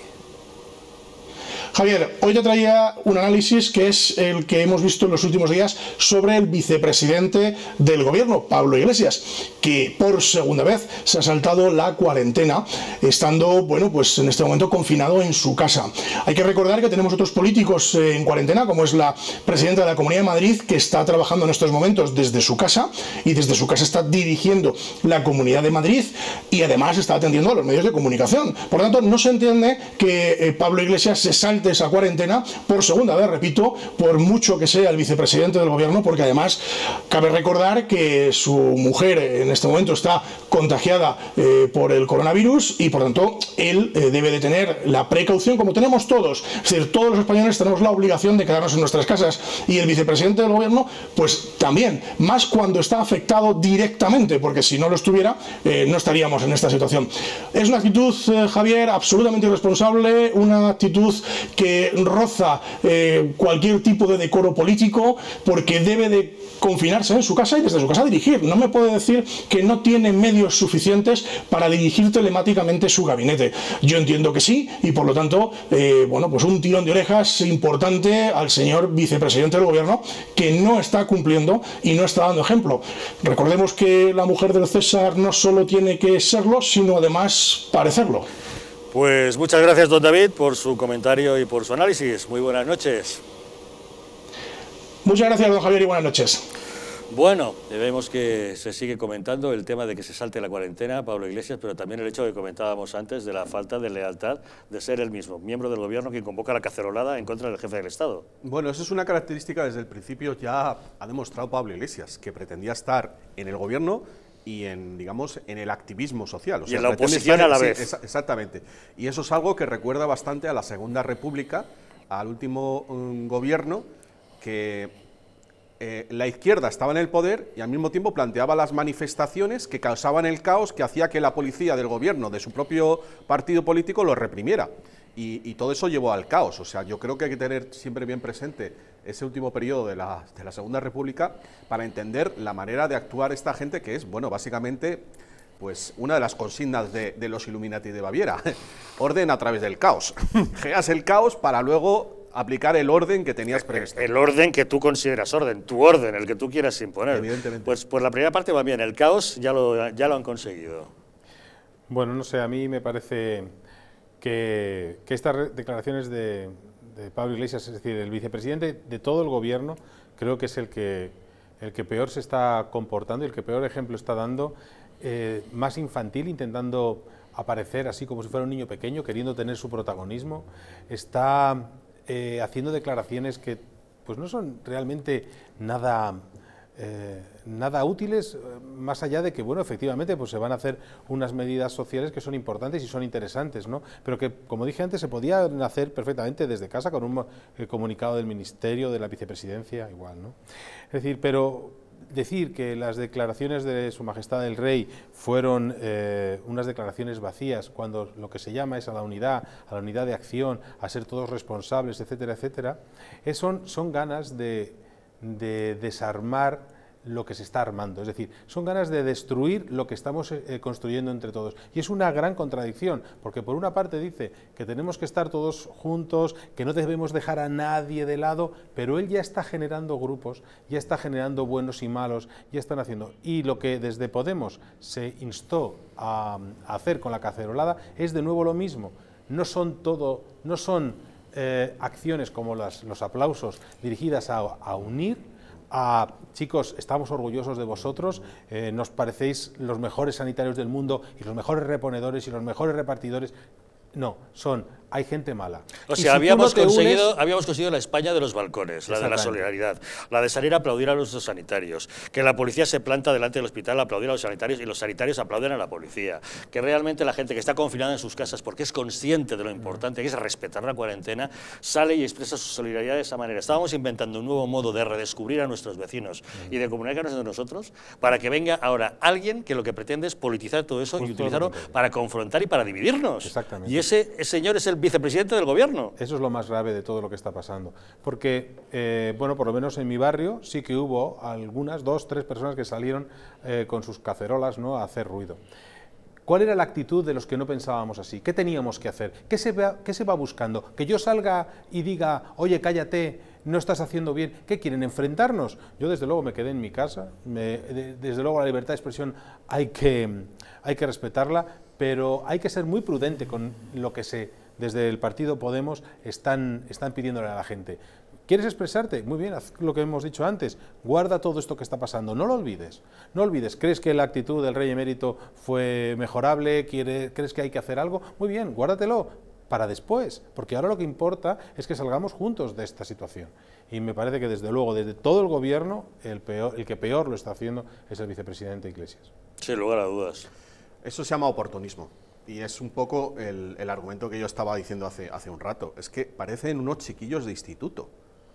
Javier, hoy te traía un análisis que es el que hemos visto en los últimos días sobre el vicepresidente del gobierno, Pablo Iglesias, que por segunda vez se ha saltado la cuarentena, estando, bueno, pues en este momento confinado en su casa. Hay que recordar que tenemos otros políticos en cuarentena, como es la presidenta de la Comunidad de Madrid, que está trabajando en estos momentos desde su casa y desde su casa está dirigiendo la Comunidad de Madrid y además está atendiendo a los medios de comunicación. Por lo tanto, no se entiende que eh, Pablo Iglesias se salte esa cuarentena, por segunda vez, repito, por mucho que sea el vicepresidente del gobierno, porque además cabe recordar que su mujer en este momento está contagiada eh, por el coronavirus y por tanto él eh, debe de tener la precaución como tenemos todos. Es decir, todos los españoles tenemos la obligación de quedarnos en nuestras casas y el vicepresidente del gobierno pues también, más cuando está afectado directamente, porque si no lo estuviera eh, no estaríamos en esta situación. Es una actitud, Javier, absolutamente irresponsable, una actitud que roza eh, cualquier tipo de decoro político, porque debe de confinarse en su casa y desde su casa dirigir. No me puede decir que no tiene medios suficientes para dirigir telemáticamente su gabinete. Yo entiendo que sí y por lo tanto, eh, bueno, pues un tirón de orejas importante al señor vicepresidente del gobierno que no está cumpliendo y no está dando ejemplo. Recordemos que la mujer del César no solo tiene que serlo, sino además parecerlo. Pues muchas gracias, don David, por su comentario y por su análisis. Muy buenas noches. Muchas gracias, don Javier, y buenas noches. Bueno, vemos que se sigue comentando el tema de que se salte la cuarentena, Pablo Iglesias, pero también el hecho que comentábamos antes de la falta de lealtad de ser el mismo miembro del gobierno que convoca la cacerolada en contra del jefe del Estado. Bueno, eso es una característica desde el principio ya ha demostrado Pablo Iglesias, que pretendía estar en el gobierno y en, digamos, en el activismo social. y en la oposición a la vez. exactamente. Y eso es algo que recuerda bastante a la Segunda República, al último mm, gobierno que eh, la izquierda estaba en el poder y al mismo tiempo planteaba las manifestaciones que causaban el caos que hacía que la policía del gobierno, de su propio partido político, lo reprimiera. Y, todo eso llevó al caos. O sea, yo creo que hay que tener siempre bien presente ese último periodo de la, de Segunda República para entender la manera de actuar esta gente que es, bueno, básicamente pues una de las consignas de, los Illuminati de Baviera. orden a través del caos. Geas el caos para luego aplicar el orden que tenías eh, eh, previsto. El orden que tú consideras orden, tu orden, el que tú quieras imponer. Evidentemente. Pues, pues la primera parte va bien, el caos ya ya lo han conseguido. Bueno, no sé, a mí me parece que, estas declaraciones de, Pablo Iglesias, es decir, el vicepresidente de todo el gobierno, creo que es el que, el que peor se está comportando y el que peor ejemplo está dando, eh, más infantil, intentando aparecer así como si fuera un niño pequeño, queriendo tener su protagonismo, está eh, haciendo declaraciones que pues no son realmente nada... Eh, nada útiles, eh, más allá de que, bueno, efectivamente, pues se van a hacer unas medidas sociales que son importantes y son interesantes, ¿no? Pero que, como dije antes, se podían hacer perfectamente desde casa con un eh, comunicado del Ministerio, de la Vicepresidencia, igual, ¿no? Es decir, pero decir que las declaraciones de Su Majestad el Rey fueron eh, unas declaraciones vacías, cuando lo que se llama es a la unidad, a la unidad de acción, a ser todos responsables, etcétera, etcétera, son, son ganas de desarmar lo que se está armando. Es decir, son ganas de destruir lo que estamos eh, eh, construyendo entre todos. Y es una gran contradicción, porque por una parte dice que tenemos que estar todos juntos, que no debemos dejar a nadie de lado, pero él ya está generando grupos, ya está generando buenos y malos, ya están haciendo. Y lo que desde Podemos se instó a, hacer con la cacerolada es de nuevo lo mismo. No son todo, no son eh, acciones como los aplausos dirigidas a unir, chicos, estamos orgullosos de vosotros, eh, nos parecéis los mejores sanitarios del mundo y los mejores reponedores y los mejores repartidores. No, son hay gente mala. O sea, habíamos, conseguido, habíamos conseguido la España de los balcones, la de la solidaridad, la de salir a aplaudir a nuestros sanitarios, que la policía se planta delante del hospital a aplaudir a los sanitarios y los sanitarios aplauden a la policía, que realmente la gente que está confinada en sus casas porque es consciente de lo importante que es respetar la cuarentena, sale y expresa su solidaridad de esa manera. Estábamos inventando un nuevo modo de redescubrir a nuestros vecinos y de comunicarnos entre nosotros para que venga ahora alguien que lo que pretende es politizar todo eso y utilizarlo para confrontar y para dividirnos. Exactamente. Y ese señor es el vicepresidente del gobierno. Eso es lo más grave de todo lo que está pasando. Porque, eh, bueno, por lo menos en mi barrio sí que hubo algunas, dos, tres personas que salieron eh, con sus cacerolas ¿no? a hacer ruido. ¿Cuál era la actitud de los que no pensábamos así? ¿Qué teníamos que hacer? ¿Qué se, va, ¿Qué se va buscando? ¿Que yo salga y diga, oye, cállate, no estás haciendo bien? ¿Qué quieren? ¿Enfrentarnos? Yo desde luego me quedé en mi casa, desde luego la libertad de expresión hay que, hay que respetarla, pero hay que ser muy prudente con lo que se desde el partido Podemos están, pidiéndole a la gente. ¿Quieres expresarte? Muy bien, haz lo que hemos dicho antes. Guarda todo esto que está pasando. No lo olvides. No olvides. ¿Crees que la actitud del rey emérito fue mejorable? ¿Crees que hay que hacer algo? Muy bien, guárdatelo para después. Porque ahora lo que importa es que salgamos juntos de esta situación. Y me parece que desde luego, desde todo el gobierno, el, peor, el que peor lo está haciendo es el vicepresidente Iglesias. Sin lugar a dudas. Eso se llama oportunismo. Y es un poco el, argumento que yo estaba diciendo hace, hace un rato. Es que parecen unos chiquillos de instituto.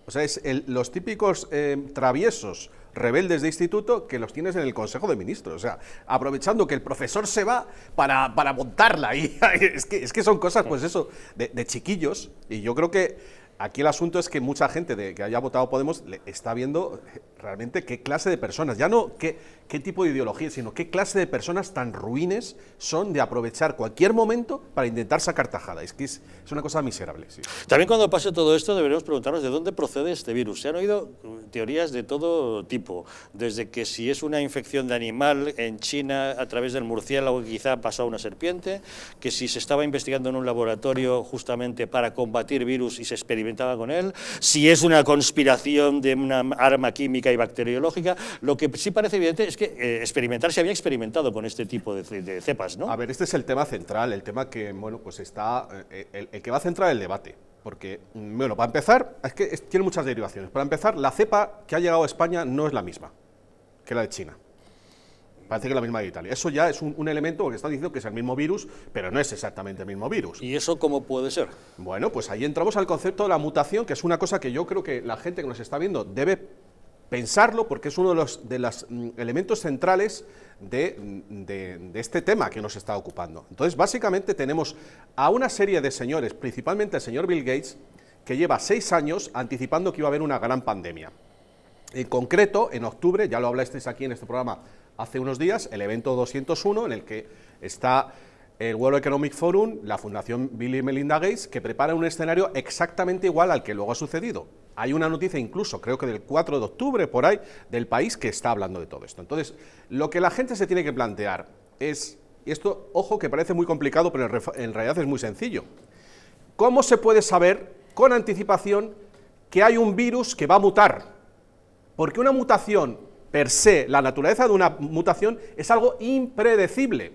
O sea, es los típicos eh, traviesos rebeldes de instituto que los tienes en el Consejo de Ministros. O sea, aprovechando que el profesor se va para, montarla. Y, es, que, son cosas, pues eso, de chiquillos. Y yo creo que Aquí el asunto es que mucha gente de, que haya votado Podemos le está viendo realmente qué clase de personas, ya no qué, qué tipo de ideología, sino qué clase de personas tan ruines son de aprovechar cualquier momento para intentar sacar tajada. Es que es, es una cosa miserable. También cuando pase todo esto deberemos preguntarnos de dónde procede este virus. Se han oído mm, teorías de todo tipo, desde que si es una infección de animal en China a través del murciélago quizá pasó a una serpiente, que si se estaba investigando en un laboratorio justamente para combatir virus y se experimentó experimentaba con él, si es una conspiración de una arma química y bacteriológica. Lo que sí parece evidente es que eh, experimentar se había experimentado con este tipo de, cepas, ¿no? A ver, este es el tema central, el tema que, bueno, pues está, eh, eh, el que va a centrar el debate porque, mm, bueno, para empezar, es que tiene muchas derivaciones. Para empezar, la cepa que ha llegado a España no es la misma que la de China parece que es la misma de Italia. Eso ya es un, elemento que está diciendo que es el mismo virus, pero no es exactamente el mismo virus. ¿Y eso cómo puede ser? Bueno, pues ahí entramos al concepto de la mutación, que es una cosa que yo creo que la gente que nos está viendo debe pensarlo porque es uno de los, de mm, elementos centrales mm, de, este tema que nos está ocupando. Entonces, básicamente tenemos a una serie de señores, principalmente el señor Bill Gates, que lleva seis años anticipando que iba a haber una gran pandemia. En concreto, en octubre, ya lo habláis aquí en este programa hace unos días, el evento 201 en el que está el World Economic Forum, la Fundación Bill y Melinda Gates, que prepara un escenario exactamente igual al que luego ha sucedido. Hay una noticia incluso, creo que del 4 de octubre por ahí, del país que está hablando de todo esto. Entonces, lo que la gente se tiene que plantear es, y esto, ojo, que parece muy complicado, pero en realidad es muy sencillo. ¿Cómo se puede saber con anticipación que hay un virus que va a mutar? Porque una mutación, per se, la naturaleza de una mutación es algo impredecible.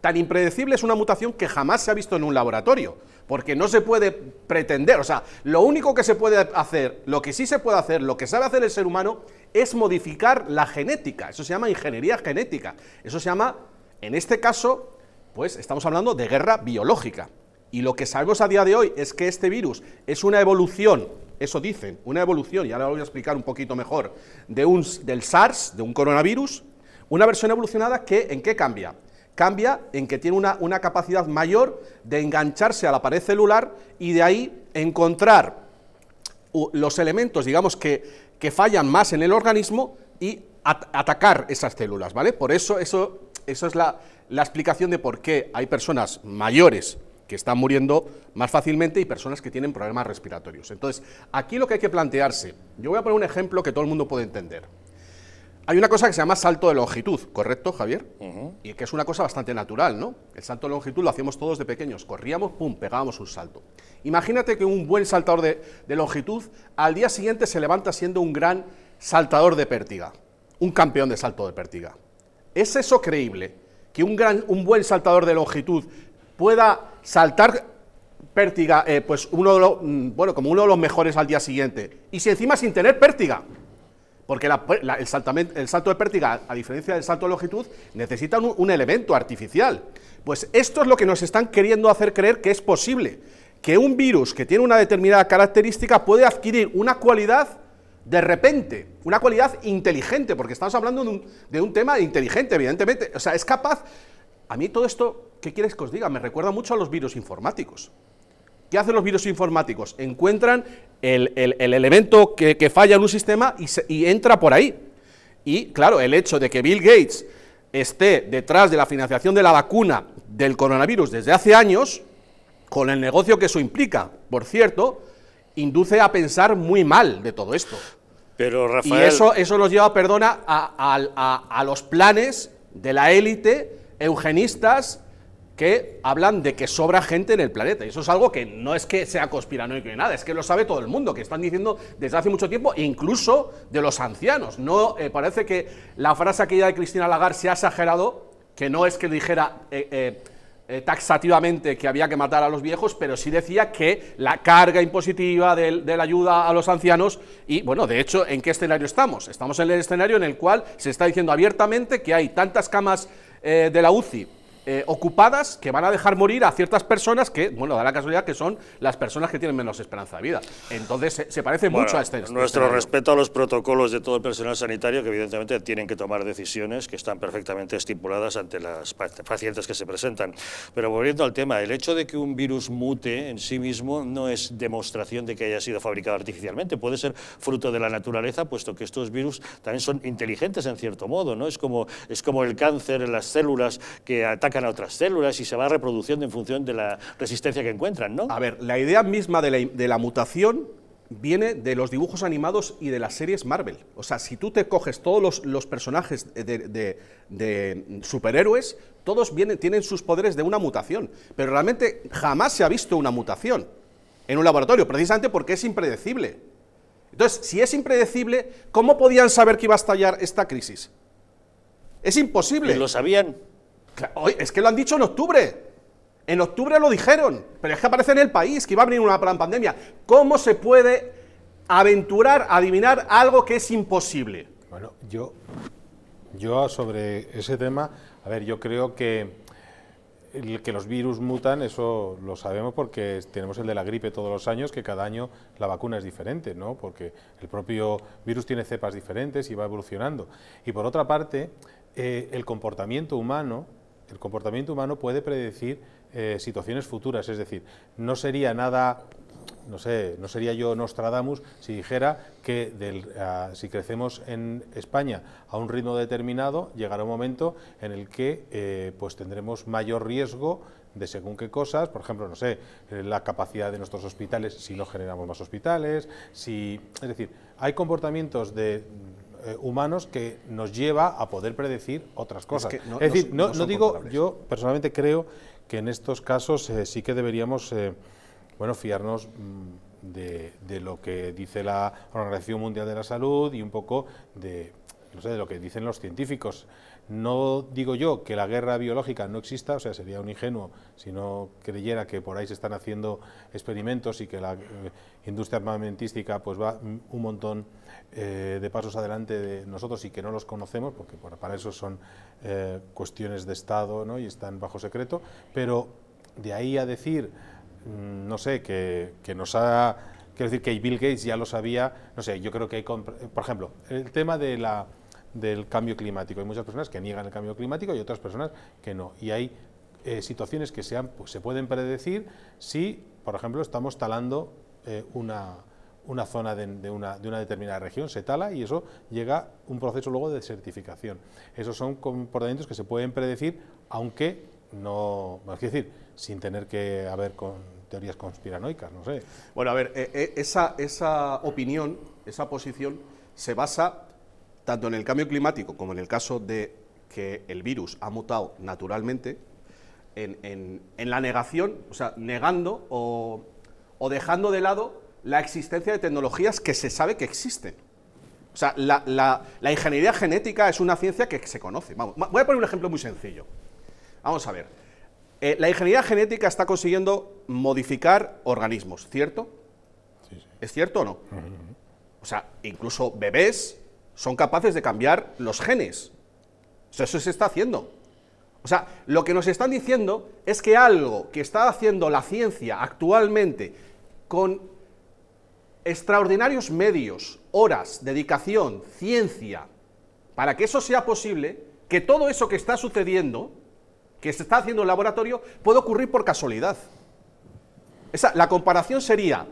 Tan impredecible es una mutación que jamás se ha visto en un laboratorio, porque no se puede pretender, o sea, lo único que se puede hacer, lo que sí se puede hacer, lo que sabe hacer el ser humano, es modificar la genética. Eso se llama ingeniería genética. Eso se llama, en este caso, pues estamos hablando de guerra biológica. Y lo que sabemos a día de hoy es que este virus es una evolución eso dicen, una evolución, y ahora lo voy a explicar un poquito mejor, de un, del SARS, de un coronavirus, una versión evolucionada que, ¿en qué cambia? Cambia en que tiene una, capacidad mayor de engancharse a la pared celular y de ahí encontrar los elementos, digamos, que, que fallan más en el organismo y atacar esas células, ¿vale? Por eso, eso, eso es la, la explicación de por qué hay personas mayores que están muriendo más fácilmente y personas que tienen problemas respiratorios. Entonces, aquí lo que hay que plantearse, yo voy a poner un ejemplo que todo el mundo puede entender. Hay una cosa que se llama salto de longitud, ¿correcto, Javier? Y que es una cosa bastante natural, ¿no? El salto de longitud lo hacíamos todos de pequeños, corríamos, pum, pegábamos un salto. Imagínate que un buen saltador de, longitud al día siguiente se levanta siendo un gran saltador de pértiga, un campeón de salto de pértiga. ¿Es eso creíble? que un, gran, un, buen saltador de longitud pueda saltar pértiga, eh, pues uno de mm, bueno, como uno de los mejores al día siguiente. Y si encima sin tener pértiga. Porque el, el, salto de pértiga, a diferencia del salto de longitud, necesita un, elemento artificial. Pues esto es lo que nos están queriendo hacer creer que es posible. Que un virus que tiene una determinada característica puede adquirir una cualidad de repente, una cualidad inteligente, porque estamos hablando de un, de un, tema inteligente, evidentemente. O sea, es capaz a mí todo esto, ¿qué quieres que os diga? Me recuerda mucho a los virus informáticos. ¿Qué hacen los virus informáticos? Encuentran el, elemento que, falla en un sistema y, entra por ahí. Y claro, el hecho de que Bill Gates esté detrás de la financiación de la vacuna del coronavirus desde hace años, con el negocio que eso implica, por cierto, induce a pensar muy mal de todo esto. Pero Rafael... Y eso, eso nos lleva, perdona, a, a los planes de la élite eugenistas que hablan de que sobra gente en el planeta. Y eso es algo que no es que sea conspiranoico ni nada, es que lo sabe todo el mundo, que están diciendo desde hace mucho tiempo, incluso de los ancianos. No eh, parece que la frase aquella de Cristina Lagarde se ha exagerado, que no es que dijera eh, eh, taxativamente que había que matar a los viejos, pero sí decía que la carga impositiva de la ayuda a los ancianos, y bueno, de hecho, ¿en qué escenario estamos? Estamos en el escenario en el cual se está diciendo abiertamente que hay tantas camas eh, de la UCI. Eh, ocupadas que van a dejar morir a ciertas personas que, bueno, da la casualidad que son las personas que tienen menos esperanza de vida. Entonces, se, parece mucho a este. este nuestro respeto a los protocolos de todo el personal sanitario, que evidentemente tienen que tomar decisiones que están perfectamente estipuladas ante las pacientes que se presentan. Pero volviendo al tema, el hecho de que un virus mute en sí mismo no es demostración de que haya sido fabricado artificialmente, puede ser fruto de la naturaleza, puesto que estos virus también son inteligentes en cierto modo, ¿no? Es como, es como el cáncer, en las células que atacan a otras células y se va reproduciendo en función de la resistencia que encuentran, ¿no? A ver, la idea misma de la, mutación viene de los dibujos animados y de las series Marvel. O sea, si tú te coges todos los, personajes de, superhéroes, todos vienen, tienen sus poderes de una mutación. Pero realmente jamás se ha visto una mutación en un laboratorio, precisamente porque es impredecible. Entonces, si es impredecible, ¿cómo podían saber que iba a estallar esta crisis? Es imposible. lo sabían? Es que lo han dicho en octubre. En octubre lo dijeron, pero es que aparece en el país que iba a venir una plan pandemia. ¿Cómo se puede aventurar, adivinar algo que es imposible? Bueno, yo, yo sobre ese tema, a ver, yo creo que que los virus mutan, eso lo sabemos porque tenemos el de la gripe todos los años, que cada año la vacuna es diferente, ¿no? Porque el propio virus tiene cepas diferentes y va evolucionando. Y por otra parte, eh, el comportamiento humano el comportamiento humano puede predecir eh, situaciones futuras, es decir, no sería nada no sé, no sería yo Nostradamus si dijera que del, si crecemos en España a un ritmo determinado, llegará un momento en el que eh, pues tendremos mayor riesgo de según qué cosas, por ejemplo, no sé, eh, la capacidad de nuestros hospitales si no generamos más hospitales, si, es decir, hay comportamientos de eh, humanos que nos lleva a poder predecir otras cosas. Es, decir, no, digo, yo personalmente creo que en estos casos eh, sí que deberíamos eh, bueno, fiarnos mm, de, lo que dice la Organización Mundial de la Salud y un poco de, de lo que dicen los científicos. No digo yo que la guerra biológica no exista, o sea, sería un ingenuo si no creyera que por ahí se están haciendo experimentos y que la eh, industria armamentística pues va un montón eh, de pasos adelante de nosotros y que no los conocemos, porque para eso son eh, cuestiones de Estado ¿no? y están bajo secreto, pero de ahí a decir, mm, no sé, que, que nos ha... Quiero decir que Bill Gates ya lo sabía, no sé, yo creo que hay... Por ejemplo, el tema de la del cambio climático. Hay muchas personas que niegan el cambio climático y otras personas que no. Y hay eh, situaciones que se, pues, se pueden predecir si, por ejemplo, estamos talando eh, una, zona de, una, de, una, determinada región, se tala y eso llega un proceso luego de desertificación Esos son comportamientos que se pueden predecir, aunque no, es decir, sin tener que haber con teorías conspiranoicas, no sé. Bueno, a ver, eh, esa, esa opinión, esa posición, se basa tanto en el cambio climático como en el caso de que el virus ha mutado naturalmente, en, la negación, o sea, negando o, dejando de lado la existencia de tecnologías que se sabe que existen. O sea, la, ingeniería genética es una ciencia que se conoce. Vamos, voy a poner un ejemplo muy sencillo. Vamos a ver. Eh, la ingeniería genética está consiguiendo modificar organismos, ¿cierto? ¿Es cierto o no? O sea, incluso bebés son capaces de cambiar los genes. eso se está haciendo. O sea, lo que nos están diciendo es que algo que está haciendo la ciencia actualmente con extraordinarios medios, horas, dedicación, ciencia, para que eso sea posible, que todo eso que está sucediendo, que se está haciendo en el laboratorio, puede ocurrir por casualidad. Esa, la comparación sería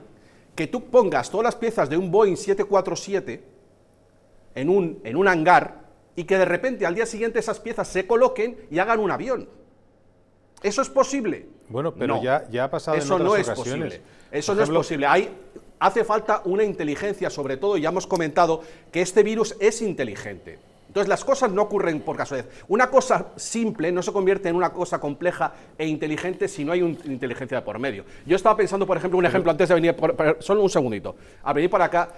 que tú pongas todas las piezas de un Boeing 747 en un, en un hangar y que de repente al día siguiente esas piezas se coloquen y hagan un avión. ¿Eso es posible? Bueno, pero ya, ya, ha pasado Eso en otras no es Posible. Eso no es posible. Hay, hace falta una inteligencia, sobre todo, ya hemos comentado que este virus es inteligente. Entonces las cosas no ocurren por casualidad. Una cosa simple no se convierte en una cosa compleja e inteligente si no hay una inteligencia por medio. Yo estaba pensando, por ejemplo, un ejemplo antes de venir, por, solo un segundito, a venir para acá.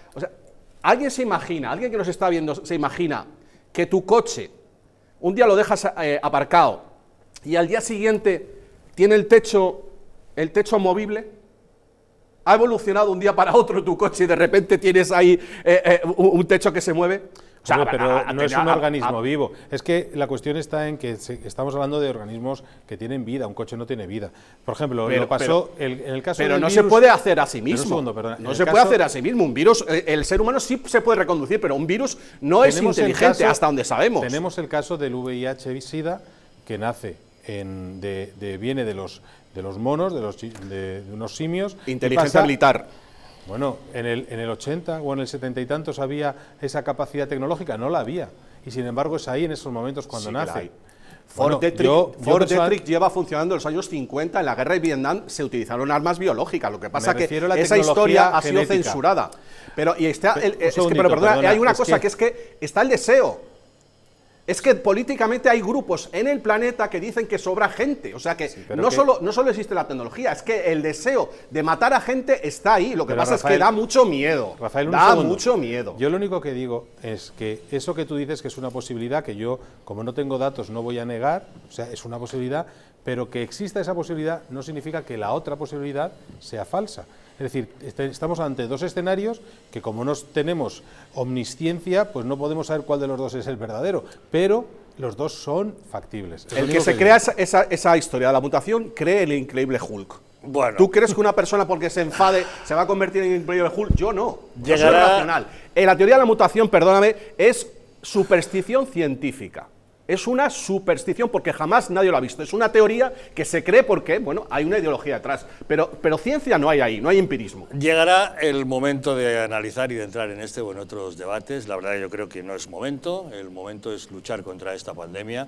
¿Alguien se imagina, alguien que nos está viendo, se imagina que tu coche un día lo dejas eh, aparcado y al día siguiente tiene el techo, el techo movible? ¿Ha evolucionado un día para otro tu coche y de repente tienes ahí eh, eh, un techo que se mueve? pero no es un organismo vivo. Es que la cuestión está en que estamos hablando de organismos que tienen vida. Un coche no tiene vida. Por ejemplo, lo pasó el, en el caso. Pero no se puede hacer a sí mismo. no se puede hacer a sí mismo. Un virus, eh, el, ser humano sí se puede reconducir, pero un virus no es inteligente hasta donde sabemos. Tenemos el caso del VIH-Sida que nace en, de, viene de los de los monos, de los de unos simios. Inteligencia militar bueno, en el, en el 80 o en el 70 y tantos había esa capacidad tecnológica, no la había. Y sin embargo es ahí en esos momentos cuando nace. Ford, lleva funcionando en los años 50, en la guerra de Vietnam se utilizaron armas biológicas, lo que pasa que esa historia ha sido censurada. Pero y está es que, pero perdona, hay una cosa que es que está el deseo es que políticamente hay grupos en el planeta que dicen que sobra gente. O sea que, no, Solo, no solo existe la tecnología, es que el deseo de matar a gente está ahí. Lo que pasa es que da mucho miedo. Rafael, da mucho miedo. Yo lo único que digo es que eso que tú dices que es una posibilidad que yo, como no tengo datos, no voy a negar, o sea, es una posibilidad, pero que exista esa posibilidad no significa que la otra posibilidad sea falsa. Es decir, este, estamos ante dos escenarios que como no tenemos omnisciencia, pues no podemos saber cuál de los dos es el verdadero, pero los dos son factibles. el que, se crea esa, historia de la mutación cree el increíble Hulk. Bueno. ¿Tú crees que una persona porque se enfade se va a convertir en el increíble Hulk? Yo no. Llegará... Yo soy racional. Eh, la teoría de la mutación, perdóname, es superstición científica. Es una superstición porque jamás nadie lo ha visto. Es una teoría que se cree porque, bueno, hay una ideología detrás. Pero, pero ciencia no hay ahí, no hay empirismo. Llegará el momento de analizar y de entrar en este o en otros debates. La verdad yo creo que no es momento. El momento es luchar contra esta pandemia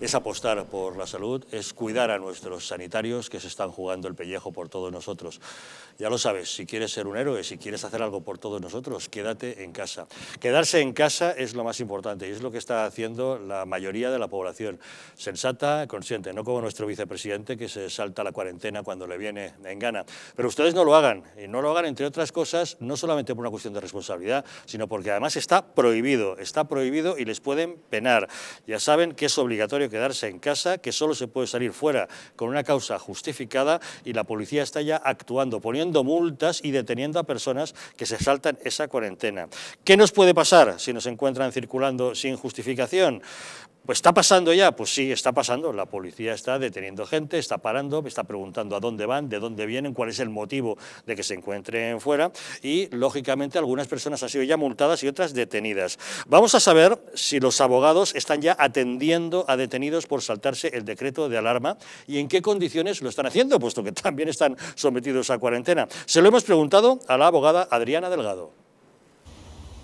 es apostar por la salud, es cuidar a nuestros sanitarios que se están jugando el pellejo por todos nosotros. Ya lo sabes, si quieres ser un héroe, si quieres hacer algo por todos nosotros, quédate en casa. Quedarse en casa es lo más importante y es lo que está haciendo la mayoría de la población. Sensata, consciente, no como nuestro vicepresidente que se salta la cuarentena cuando le viene en gana. Pero ustedes no lo hagan y no lo hagan, entre otras cosas, no solamente por una cuestión de responsabilidad, sino porque además está prohibido, está prohibido y les pueden penar. Ya saben que es obligatorio quedarse en casa, que solo se puede salir fuera con una causa justificada y la policía está ya actuando, poniendo multas y deteniendo a personas que se saltan esa cuarentena. ¿Qué nos puede pasar si nos encuentran circulando sin justificación? Pues está pasando ya, pues sí, está pasando. La policía está deteniendo gente, está parando, está preguntando a dónde van, de dónde vienen, cuál es el motivo de que se encuentren fuera y, lógicamente, algunas personas han sido ya multadas y otras detenidas. Vamos a saber si los abogados están ya atendiendo a detenidos por saltarse el decreto de alarma y en qué condiciones lo están haciendo, puesto que también están sometidos a cuarentena. Se lo hemos preguntado a la abogada Adriana Delgado.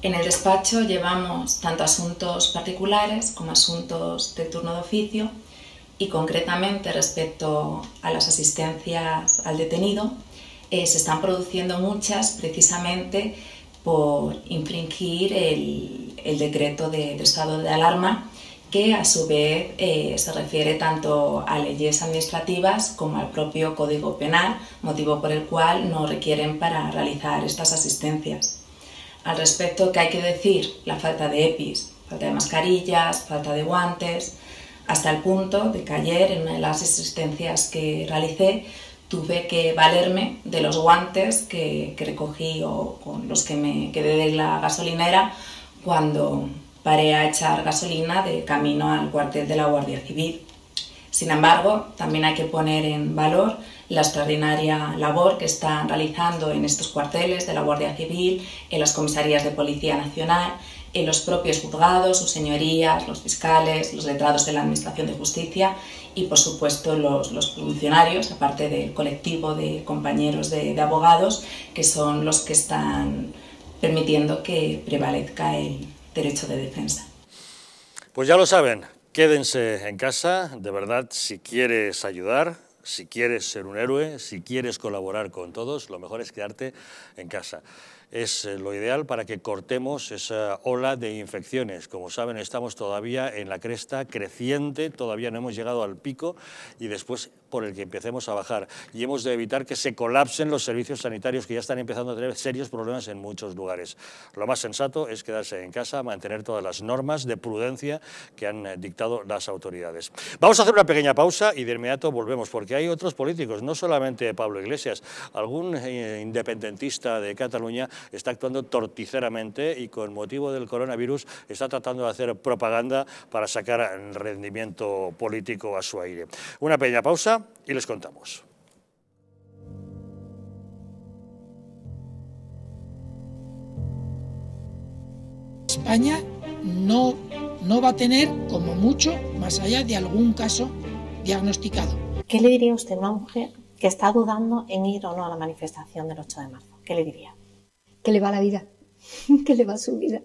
En el despacho llevamos tanto asuntos particulares como asuntos de turno de oficio y concretamente respecto a las asistencias al detenido, eh, se están produciendo muchas precisamente por infringir el, decreto de, estado de alarma que a su vez eh, se refiere tanto a leyes administrativas como al propio Código Penal, motivo por el cual no requieren para realizar estas asistencias al respecto que hay que decir la falta de EPIs, falta de mascarillas, falta de guantes, hasta el punto de que ayer en una de las existencias que realicé tuve que valerme de los guantes que, que recogí o con los que me quedé de la gasolinera cuando paré a echar gasolina de camino al cuartel de la Guardia Civil. Sin embargo, también hay que poner en valor la extraordinaria labor que están realizando en estos cuarteles de la Guardia Civil, en las comisarías de Policía Nacional, en los propios juzgados, sus señorías, los fiscales, los letrados de la Administración de Justicia y, por supuesto, los, funcionarios, aparte del colectivo de compañeros de, de, abogados, que son los que están permitiendo que prevalezca el derecho de defensa. Pues ya lo saben, quédense en casa, de verdad, si quieres ayudar, si quieres ser un héroe, si quieres colaborar con todos, lo mejor es quedarte en casa. Es eh, lo ideal para que cortemos esa ola de infecciones. Como saben, estamos todavía en la cresta creciente, todavía no hemos llegado al pico y después por el que empecemos a bajar y hemos de evitar que se colapsen los servicios sanitarios que ya están empezando a tener serios problemas en muchos lugares. Lo más sensato es quedarse en casa, mantener todas las normas de prudencia que han eh, dictado las autoridades. Vamos a hacer una pequeña pausa y de inmediato volvemos, porque hay otros políticos, no solamente Pablo Iglesias, algún eh, independentista de Cataluña está actuando torticeramente y con motivo del coronavirus está tratando de hacer propaganda para sacar rendimiento político a su aire. Una pequeña pausa y les contamos. España no, no va a tener, como mucho, más allá de algún caso diagnosticado. ¿Qué le diría usted a una mujer que está dudando en ir o no a la manifestación del 8 de marzo? ¿Qué le diría? Que le va la vida, que le va su vida.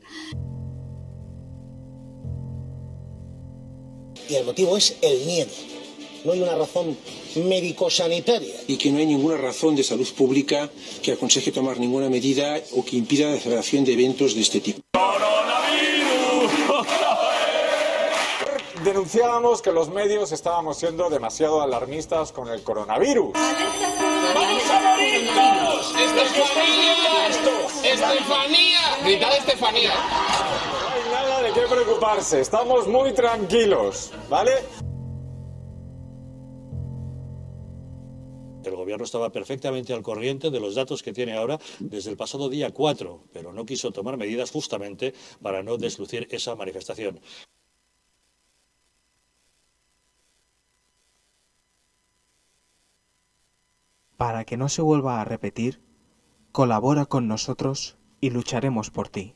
Y el motivo es el miedo no hay una razón médico-sanitaria. Y que no hay ninguna razón de salud pública que aconseje tomar ninguna medida o que impida la celebración de eventos de este tipo. Denunciábamos que los medios estábamos siendo demasiado alarmistas con el coronavirus. ¡Vamos a morir Gritad Estefanía. No hay nada de qué preocuparse, estamos muy tranquilos, ¿vale? El gobierno estaba perfectamente al corriente de los datos que tiene ahora desde el pasado día 4, pero no quiso tomar medidas justamente para no deslucir esa manifestación. Para que no se vuelva a repetir, colabora con nosotros y lucharemos por ti.